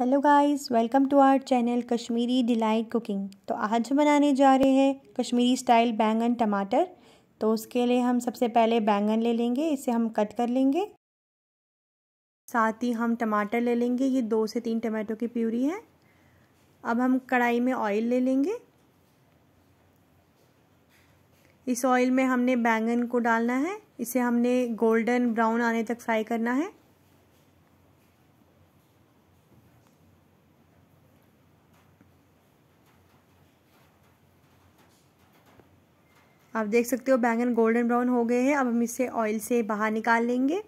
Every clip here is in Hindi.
hello guys welcome to our channel Kashmiri Delight Cooking तो आज हम बनाने जा रहे हैं कश्मीरी स्टाइल बैंगन टमाटर तो उसके लिए हम सबसे पहले बैंगन ले लेंगे इसे हम कट कर लेंगे साथ ही हम टमाटर ले लेंगे ये दो से तीन टमाटो की प्यूरी है अब हम कढ़ाई में ऑयल ले लेंगे इस ऑयल में हमने बैंगन को डालना है इसे हमने गोल्डन ब्राउन आने तक फ्राई करना है आप देख सकते हो बैंगन गोल्डन ब्राउन हो गए हैं अब हम इसे ऑयल से बाहर निकाल लेंगे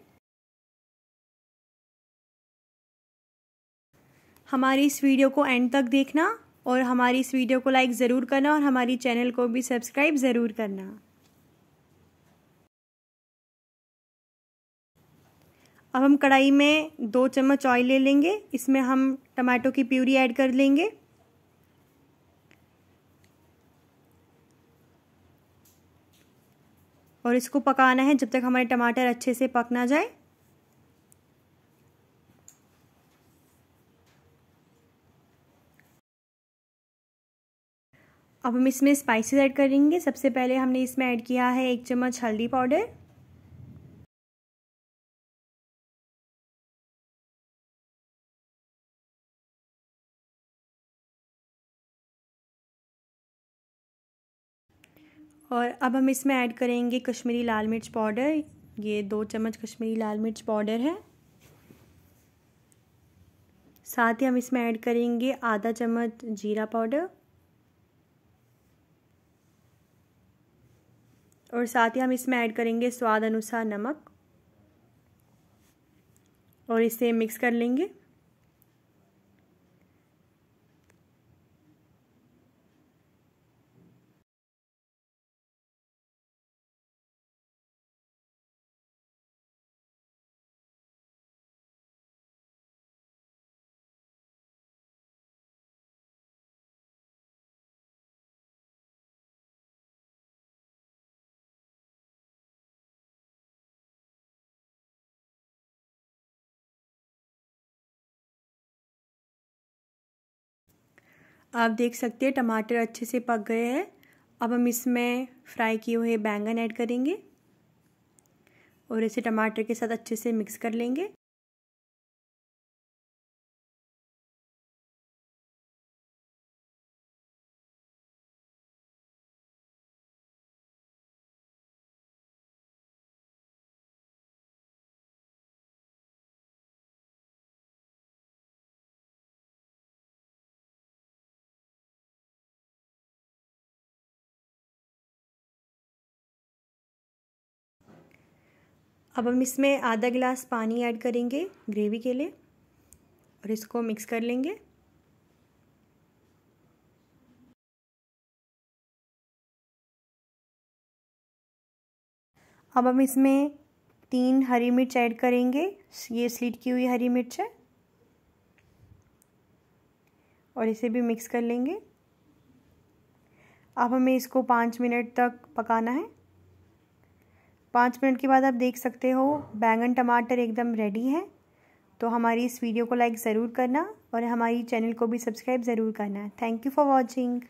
हमारी इस वीडियो को एंड तक देखना और हमारी इस वीडियो को लाइक ज़रूर करना और हमारी चैनल को भी सब्सक्राइब ज़रूर करना अब हम कढ़ाई में दो चम्मच ऑयल ले लेंगे इसमें हम टमाटो की प्यूरी ऐड कर लेंगे और इसको पकाना है जब तक हमारे टमाटर अच्छे से पक ना जाए अब हम इसमें स्पाइसेस ऐड करेंगे सबसे पहले हमने इसमें ऐड किया है एक चम्मच हल्दी पाउडर और अब हम इसमें ऐड करेंगे कश्मीरी लाल मिर्च पाउडर ये दो चम्मच कश्मीरी लाल मिर्च पाउडर है साथ ही हम इसमें ऐड करेंगे आधा चम्मच जीरा पाउडर और साथ ही हम इसमें ऐड करेंगे स्वाद अनुसार नमक और इसे मिक्स कर लेंगे आप देख सकते हैं टमाटर अच्छे से पक गए हैं अब हम इसमें फ्राई किए हुए बैंगन ऐड करेंगे और इसे टमाटर के साथ अच्छे से मिक्स कर लेंगे अब हम इसमें आधा गिलास पानी ऐड करेंगे ग्रेवी के लिए और इसको मिक्स कर लेंगे अब हम इसमें तीन हरी मिर्च ऐड करेंगे ये स्लीट की हुई हरी मिर्च है और इसे भी मिक्स कर लेंगे अब हमें इसको पाँच मिनट तक पकाना है पाँच मिनट के बाद आप देख सकते हो बैंगन टमाटर एकदम रेडी है तो हमारी इस वीडियो को लाइक ज़रूर करना और हमारी चैनल को भी सब्सक्राइब ज़रूर करना थैंक यू फॉर वॉचिंग